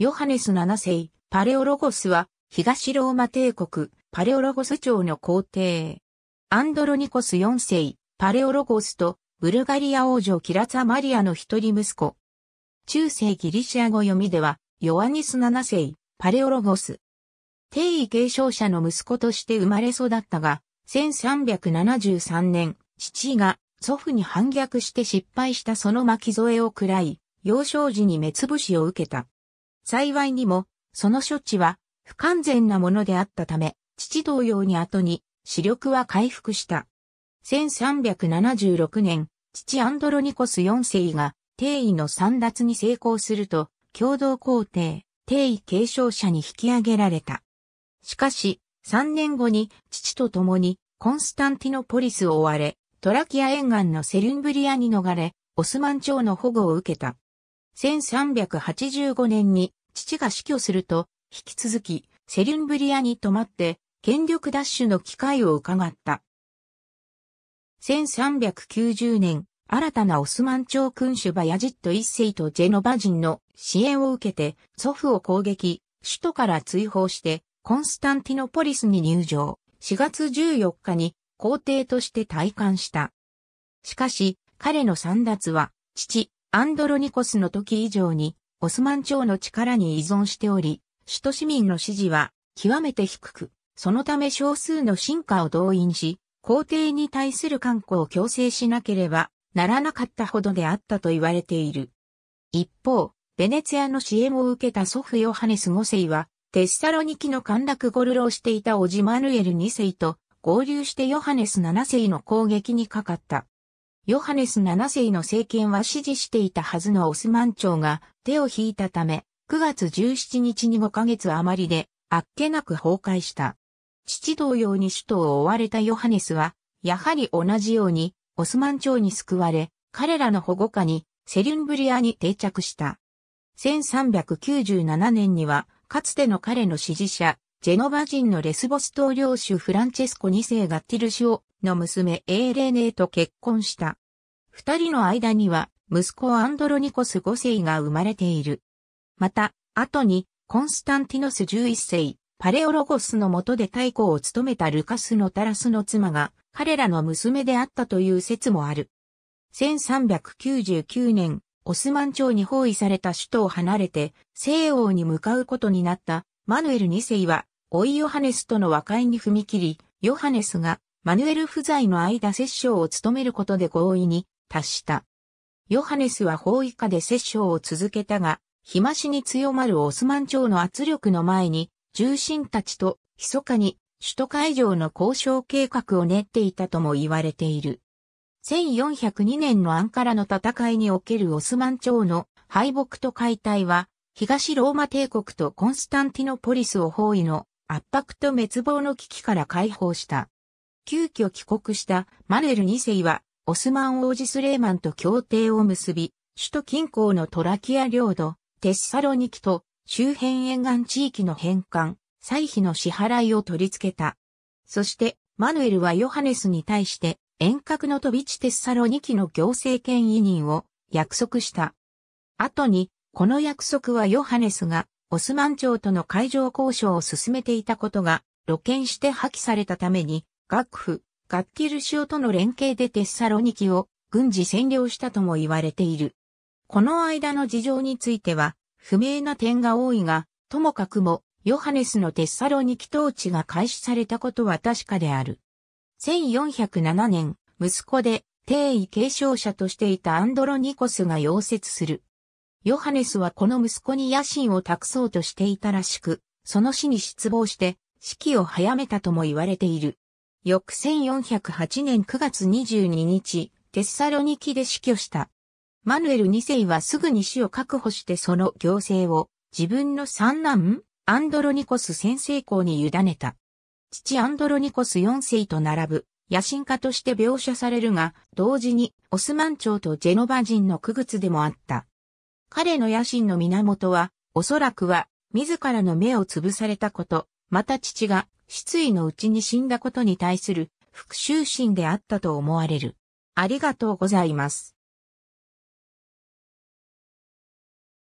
ヨハネス7世、パレオロゴスは、東ローマ帝国、パレオロゴス朝の皇帝。アンドロニコス4世、パレオロゴスと、ブルガリア王女キラツァマリアの一人息子。中世ギリシア語読みでは、ヨアニス7世、パレオロゴス。帝位継承者の息子として生まれ育ったが、1373年、父が祖父に反逆して失敗したその巻き添えを喰らい、幼少時に目つぶしを受けた。幸いにも、その処置は不完全なものであったため、父同様に後に視力は回復した。1376年、父アンドロニコス4世が帝位の三奪に成功すると、共同皇帝、帝位継承者に引き上げられた。しかし、3年後に父と共にコンスタンティノポリスを追われ、トラキア沿岸のセルンブリアに逃れ、オスマン朝の保護を受けた。1385年に父が死去すると、引き続きセリュンブリアに泊まって権力奪取の機会を伺った。1390年、新たなオスマン朝君主バヤジット一世とジェノバ人の支援を受けて祖父を攻撃、首都から追放してコンスタンティノポリスに入場、4月14日に皇帝として退官した。しかし、彼の三奪は、父、アンドロニコスの時以上に、オスマン朝の力に依存しており、首都市民の支持は極めて低く、そのため少数の進化を動員し、皇帝に対する観光を強制しなければならなかったほどであったと言われている。一方、ベネツィアの支援を受けた祖父ヨハネス5世は、テッサロニキの陥落ゴルロをしていたオジマヌエル2世と合流してヨハネス7世の攻撃にかかった。ヨハネス7世の政権は支持していたはずのオスマン朝が手を引いたため、9月17日に5ヶ月余りで、あっけなく崩壊した。父同様に首都を追われたヨハネスは、やはり同じように、オスマン朝に救われ、彼らの保護下に、セリュンブリアに定着した。1397年には、かつての彼の支持者、ジェノバ人のレスボス島領主フランチェスコ2世がティル氏をの娘エーレネーと結婚した。二人の間には息子アンドロニコス5世が生まれている。また、後にコンスタンティノス11世、パレオロゴスの下で太鼓を務めたルカスのタラスの妻が彼らの娘であったという説もある。1399年、オスマン朝に包囲された首都を離れて西欧に向かうことになったマヌエル2世は、おいヨハネスとの和解に踏み切り、ヨハネスがマヌエル不在の間摂政を務めることで合意に達した。ヨハネスは法以下で摂政を続けたが、日増しに強まるオスマン朝の圧力の前に、重臣たちと密かに首都会場の交渉計画を練っていたとも言われている。1402年のアンカラの戦いにおけるオスマン朝の敗北と解体は、東ローマ帝国とコンスタンティノポリスを包囲の圧迫と滅亡の危機から解放した。急遽帰国したマエル2世は、オスマン王子スレーマンと協定を結び、首都近郊のトラキア領土、テッサロニキと周辺沿岸地域の返還、歳費の支払いを取り付けた。そして、マヌエルはヨハネスに対して、遠隔の飛び地テッサロニキの行政権委任を約束した。後に、この約束はヨハネスが、オスマン朝との海上交渉を進めていたことが、露見して破棄されたために、楽府、ッキルシオとの連携でテッサロニキを軍事占領したとも言われている。この間の事情については不明な点が多いが、ともかくもヨハネスのテッサロニキ統治が開始されたことは確かである。1407年、息子で帝位継承者としていたアンドロニコスが溶接する。ヨハネスはこの息子に野心を託そうとしていたらしく、その死に失望して、死期を早めたとも言われている。翌1408年9月22日、テッサロニキで死去した。マヌエル2世はすぐに死を確保してその行政を自分の三男アンドロニコス先生校に委ねた。父アンドロニコス4世と並ぶ野心家として描写されるが、同時にオスマン朝とジェノバ人の区別でもあった。彼の野心の源は、おそらくは、自らの目を潰されたこと、また父が失意のうちに死んだことに対する復讐心であったと思われる。ありがとうございます。